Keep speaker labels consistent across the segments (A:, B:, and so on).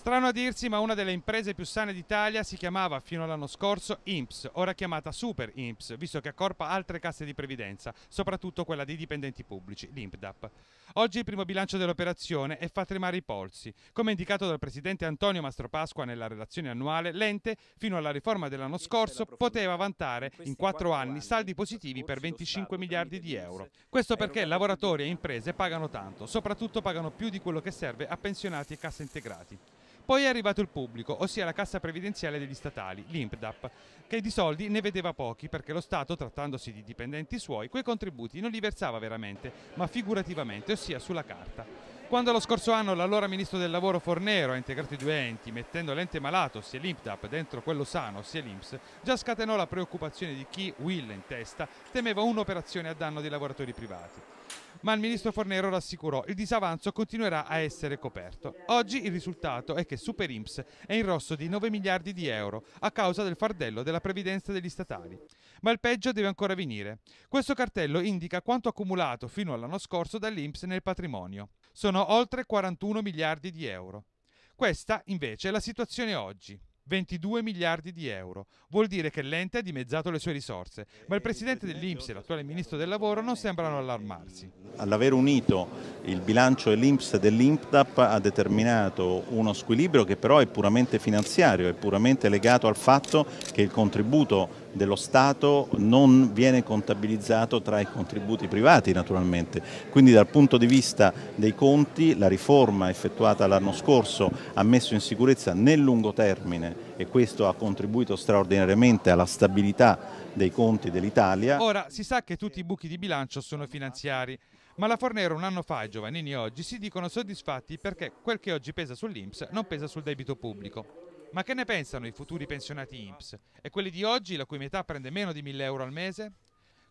A: Strano a dirsi, ma una delle imprese più sane d'Italia si chiamava fino all'anno scorso IMPS, ora chiamata Super IMPS, visto che accorpa altre casse di previdenza, soprattutto quella dei dipendenti pubblici, l'IMPDAP. Oggi il primo bilancio dell'operazione è fa tremare i polsi. Come indicato dal presidente Antonio Mastropasqua nella relazione annuale, l'ente, fino alla riforma dell'anno scorso, poteva vantare in quattro anni saldi positivi per 25 miliardi di euro. Questo perché lavoratori e imprese pagano tanto, soprattutto pagano più di quello che serve a pensionati e casse integrati. Poi è arrivato il pubblico, ossia la cassa previdenziale degli statali, l'IMPDAP, che di soldi ne vedeva pochi perché lo Stato, trattandosi di dipendenti suoi, quei contributi non li versava veramente, ma figurativamente, ossia sulla carta. Quando lo scorso anno l'allora ministro del lavoro Fornero ha integrato i due enti, mettendo l'ente malato, sia l'IMPDAP, dentro quello sano, sia l'IMPS, già scatenò la preoccupazione di chi, Will in testa, temeva un'operazione a danno dei lavoratori privati ma il ministro Fornero rassicurò il disavanzo continuerà a essere coperto. Oggi il risultato è che Superimps è in rosso di 9 miliardi di euro a causa del fardello della previdenza degli statali. Ma il peggio deve ancora venire. Questo cartello indica quanto accumulato fino all'anno scorso dall'Inps nel patrimonio. Sono oltre 41 miliardi di euro. Questa invece è la situazione oggi. 22 miliardi di euro. Vuol dire che l'ente ha dimezzato le sue risorse, ma il presidente dell'Inps e l'attuale ministro del lavoro non sembrano allarmarsi.
B: All'aver unito il bilancio e l'Inps dell'INPDAP ha determinato uno squilibrio che però è puramente finanziario, è puramente legato al fatto che il contributo dello Stato non viene contabilizzato tra i contributi privati naturalmente, quindi dal punto di vista dei conti la riforma effettuata l'anno scorso ha messo in sicurezza nel lungo termine e questo ha contribuito straordinariamente alla stabilità dei conti dell'Italia.
A: Ora si sa che tutti i buchi di bilancio sono finanziari, ma la Fornero un anno fa e Giovannini oggi si dicono soddisfatti perché quel che oggi pesa sull'Inps non pesa sul debito pubblico. Ma che ne pensano i futuri pensionati INPS e quelli di oggi la cui metà prende meno di 1000 euro al mese?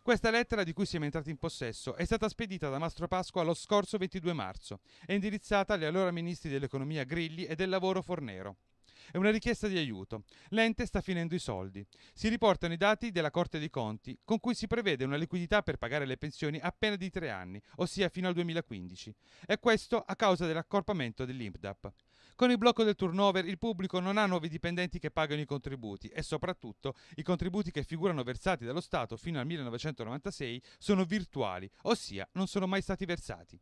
A: Questa lettera di cui siamo entrati in possesso è stata spedita da Mastro Pasqua lo scorso 22 marzo e indirizzata agli allora ministri dell'economia Grilli e del lavoro Fornero. È una richiesta di aiuto. L'ente sta finendo i soldi. Si riportano i dati della Corte dei Conti, con cui si prevede una liquidità per pagare le pensioni appena di tre anni, ossia fino al 2015. E questo a causa dell'accorpamento dell'IMPDAP. Con il blocco del turnover il pubblico non ha nuovi dipendenti che pagano i contributi e soprattutto i contributi che figurano versati dallo Stato fino al 1996 sono virtuali, ossia non sono mai stati versati.